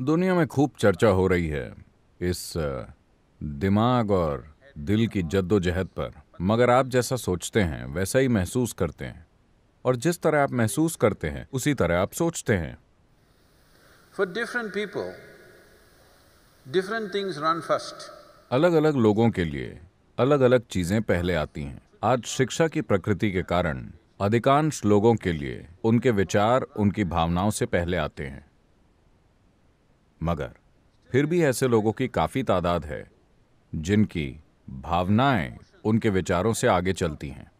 दुनिया में खूब चर्चा हो रही है इस दिमाग और दिल की जद्दोजहद पर मगर आप जैसा सोचते हैं वैसा ही महसूस करते हैं और जिस तरह आप महसूस करते हैं उसी तरह आप सोचते हैं for different people different things run first अलग अलग लोगों के लिए अलग अलग चीजें पहले आती हैं आज शिक्षा की प्रकृति के कारण अधिकांश लोगों के लिए उनके विचार उनकी भावनाओं से पहले आते हैं मगर फिर भी ऐसे लोगों की काफ़ी तादाद है जिनकी भावनाएं उनके विचारों से आगे चलती हैं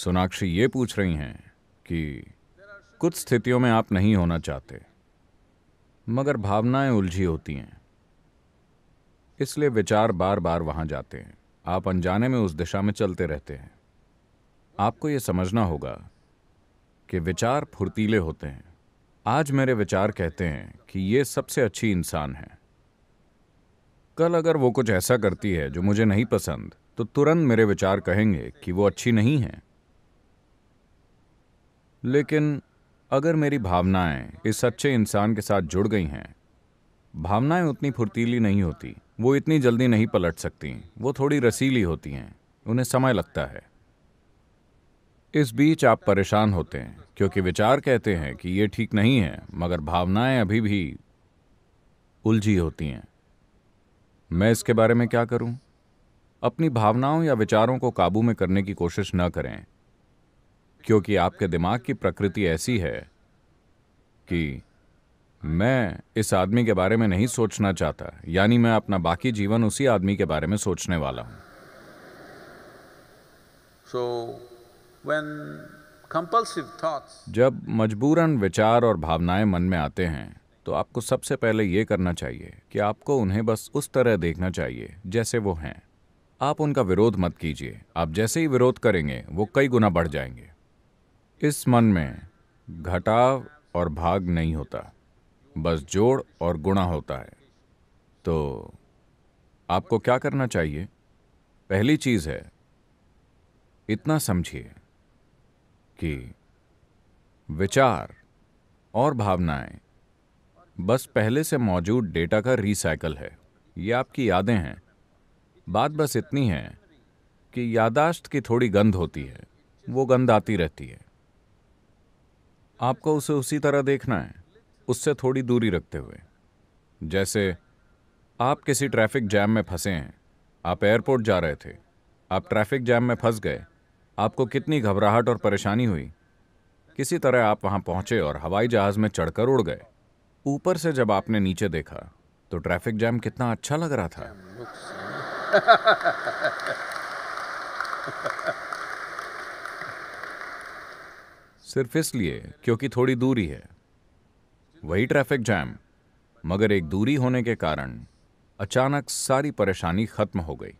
सोनाक्षी ये पूछ रही हैं कि कुछ स्थितियों में आप नहीं होना चाहते मगर भावनाएं उलझी होती हैं इसलिए विचार बार बार वहां जाते हैं आप अनजाने में उस दिशा में चलते रहते हैं आपको यह समझना होगा कि विचार फुर्तीले होते हैं आज मेरे विचार कहते हैं कि ये सबसे अच्छी इंसान है कल अगर वो कुछ ऐसा करती है जो मुझे नहीं पसंद तो तुरंत मेरे विचार कहेंगे कि वो अच्छी नहीं है लेकिन अगर मेरी भावनाएं इस अच्छे इंसान के साथ जुड़ गई हैं भावनाएं उतनी फुर्तीली नहीं होती वो इतनी जल्दी नहीं पलट सकती वो थोड़ी रसीली होती हैं उन्हें समय लगता है इस बीच आप परेशान होते हैं क्योंकि विचार कहते हैं कि ये ठीक नहीं है मगर भावनाएं अभी भी उलझी होती हैं मैं इसके बारे में क्या करूं? अपनी भावनाओं या विचारों को काबू में करने की कोशिश न करें क्योंकि आपके दिमाग की प्रकृति ऐसी है कि मैं इस आदमी के बारे में नहीं सोचना चाहता यानी मैं अपना बाकी जीवन उसी आदमी के बारे में सोचने वाला हूं so, जब मजबूरन विचार और भावनाएं मन में आते हैं तो आपको सबसे पहले ये करना चाहिए कि आपको उन्हें बस उस तरह देखना चाहिए जैसे वो हैं आप उनका विरोध मत कीजिए आप जैसे ही विरोध करेंगे वो कई गुना बढ़ जाएंगे इस मन में घटाव और भाग नहीं होता बस जोड़ और गुणा होता है तो आपको क्या करना चाहिए पहली चीज है इतना समझिए कि विचार और भावनाएं बस पहले से मौजूद डेटा का रिसाइकल है ये आपकी यादें हैं बात बस इतनी है कि यादाश्त की थोड़ी गंध होती है वो गंध आती रहती है आपको उसे उसी तरह देखना है उससे थोड़ी दूरी रखते हुए जैसे आप किसी ट्रैफिक जैम में फंसे हैं आप एयरपोर्ट जा रहे थे आप ट्रैफिक जैम में फंस गए आपको कितनी घबराहट और परेशानी हुई किसी तरह आप वहां पहुंचे और हवाई जहाज में चढ़कर उड़ गए ऊपर से जब आपने नीचे देखा तो ट्रैफिक जैम कितना अच्छा लग रहा था सिर्फ इसलिए क्योंकि थोड़ी दूरी है वही ट्रैफिक जैम मगर एक दूरी होने के कारण अचानक सारी परेशानी खत्म हो गई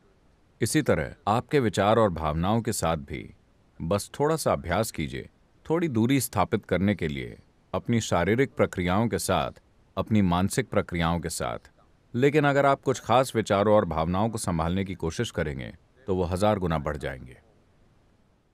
इसी तरह आपके विचार और भावनाओं के साथ भी बस थोड़ा सा अभ्यास कीजिए थोड़ी दूरी स्थापित करने के लिए अपनी शारीरिक प्रक्रियाओं के साथ अपनी मानसिक प्रक्रियाओं के साथ लेकिन अगर आप कुछ खास विचारों और भावनाओं को संभालने की कोशिश करेंगे तो वो हजार गुना बढ़ जाएंगे